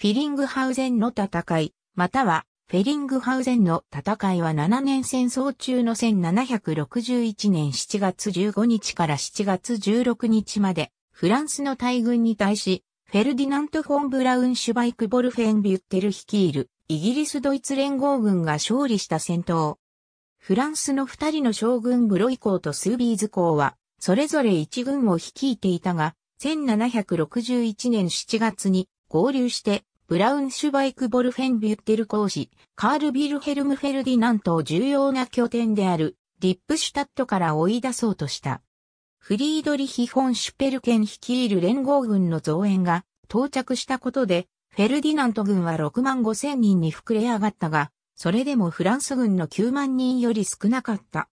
フィリングハウゼンの戦い、またはフェリングハウゼンの戦いは7年戦争中の1761年7月15日から7月16日まで、フランスの大軍に対し、フェルディナント・フォン・ブラウン・シュバイク・ボルフェン・ビュッテル率いる、イギリス・ドイツ連合軍が勝利した戦闘。フランスの二人の将軍ブロイ公とスービーズ公は、それぞれ一軍を率いていたが、1761年7月に合流してブラウンシュバイク・ボルフェンビュッテル公使、カール・ビルヘルム・フェルディナントを重要な拠点である、リップシュタットから追い出そうとした。フリードリヒ・フォン・シュペルケン率いる連合軍の増援が到着したことで、フェルディナント軍は6万5千人に膨れ上がったが、それでもフランス軍の9万人より少なかった。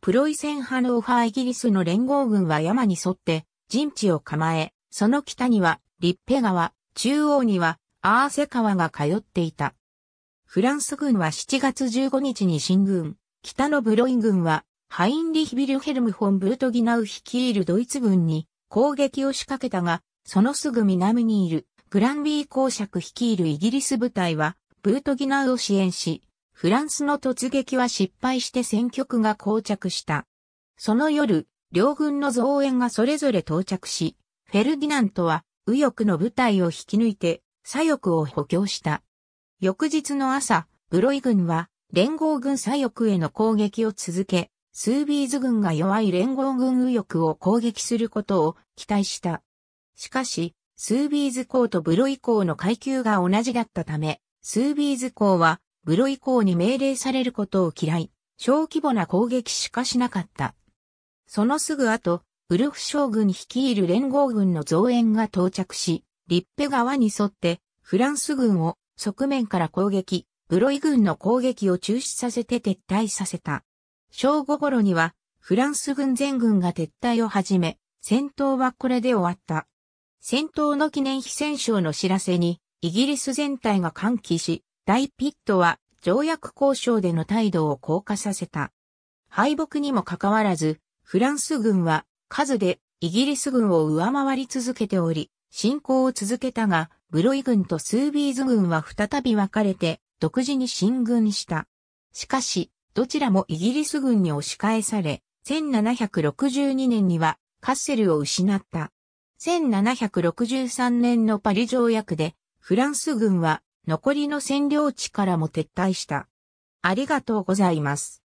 プロイセン派のオファーイギリスの連合軍は山に沿って陣地を構え、その北にはリッペ川、中央にはアーセ川が通っていた。フランス軍は7月15日に進軍、北のブロイン軍は、ハインリヒ・ビルヘルム・フォン・ブルトギナウ率いるドイツ軍に攻撃を仕掛けたが、そのすぐ南にいるグランビー公爵率いるイギリス部隊は、ブルトギナウを支援し、フランスの突撃は失敗して戦局が膠着した。その夜、両軍の増援がそれぞれ到着し、フェルディナントは右翼の部隊を引き抜いて、左翼を補強した。翌日の朝、ブロイ軍は連合軍左翼への攻撃を続け、スービーズ軍が弱い連合軍右翼を攻撃することを期待した。しかし、スービーズ校とブロイ校の階級が同じだったため、スービーズ校はブロイ校に命令されることを嫌い、小規模な攻撃しかしなかった。そのすぐ後、ウルフ将軍率いる連合軍の増援が到着し、リッペ川に沿ってフランス軍を側面から攻撃、ブロイ軍の攻撃を中止させて撤退させた。正午頃にはフランス軍全軍が撤退を始め、戦闘はこれで終わった。戦闘の記念非戦勝の知らせに、イギリス全体が歓喜し、大ピットは条約交渉での態度を硬化させた。敗北にもかかわらず、フランス軍は数でイギリス軍を上回り続けており、侵攻を続けたが、ブロイ軍とスービーズ軍は再び分かれて、独自に進軍した。しかし、どちらもイギリス軍に押し返され、1762年にはカッセルを失った。1763年のパリ条約で、フランス軍は残りの占領地からも撤退した。ありがとうございます。